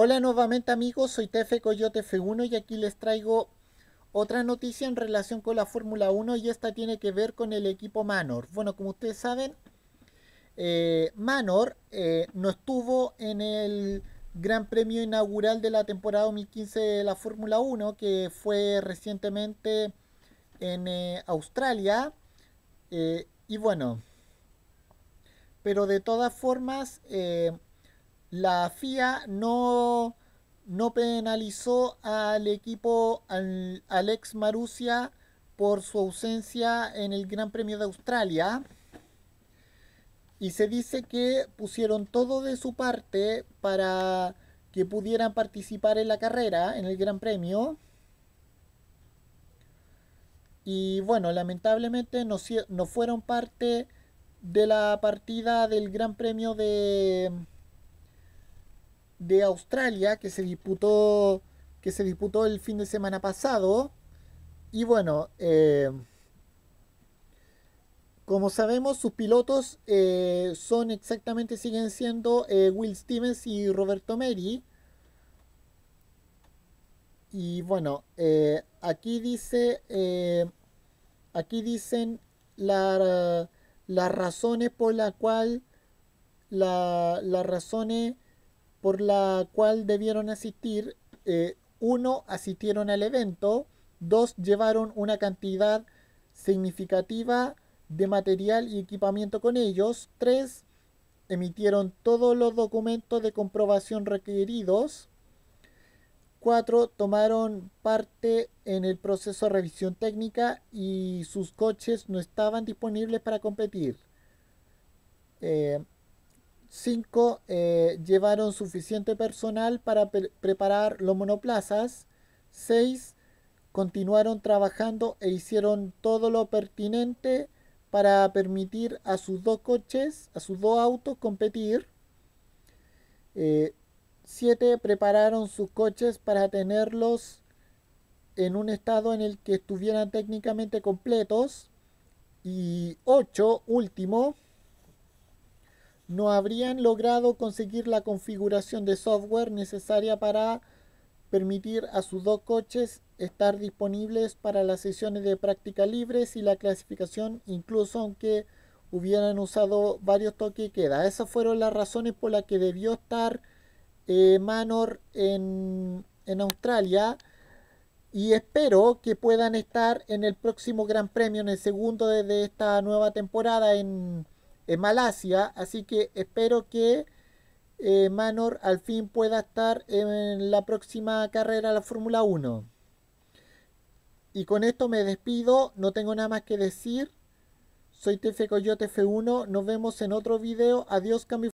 Hola nuevamente amigos, soy Tefe Coyote F1 y aquí les traigo otra noticia en relación con la Fórmula 1 y esta tiene que ver con el equipo Manor. Bueno, como ustedes saben, eh, Manor eh, no estuvo en el Gran Premio inaugural de la temporada 2015 de la Fórmula 1 que fue recientemente en eh, Australia. y bueno, pero de todas formas la FIA no, no penalizó al equipo, Alex Marusia, por su ausencia en el Gran Premio de Australia. Y se dice que pusieron todo de su parte para que pudieran participar en la carrera, en el Gran Premio. Y bueno, lamentablemente no, no fueron parte de la partida del Gran Premio de de Australia que se disputó que se disputó el fin de semana pasado y bueno eh, como sabemos sus pilotos eh, son exactamente siguen siendo eh, Will Stevens y Roberto Meri y bueno aquí dice aquí dicen las razones por la cual la, las razones por la cual debieron asistir, eh, uno, asistieron al evento, dos, llevaron una cantidad significativa de material y equipamiento con ellos, tres, emitieron todos los documentos de comprobación requeridos, cuatro, tomaron parte en el proceso de revisión técnica y sus coches no estaban disponibles para competir. Eh, 5. Eh, llevaron suficiente personal para preparar los monoplazas. 6. Continuaron trabajando e hicieron todo lo pertinente para permitir a sus dos coches, a sus dos autos competir. 7. Eh, prepararon sus coches para tenerlos en un estado en el que estuvieran técnicamente completos. Y 8. Último no habrían logrado conseguir la configuración de software necesaria para permitir a sus dos coches estar disponibles para las sesiones de práctica libres y la clasificación, incluso aunque hubieran usado varios toques y queda. Esas fueron las razones por las que debió estar eh, Manor en, Australia y espero que puedan estar en el próximo Gran Premio, en el segundo de esta nueva temporada en en Malasia. Así que espero que eh, Manor al fin pueda estar en la próxima carrera de la Fórmula 1. Y con esto me despido, no tengo nada más que decir. Soy TF Coyote F1, nos vemos en otro video. Adiós, cambio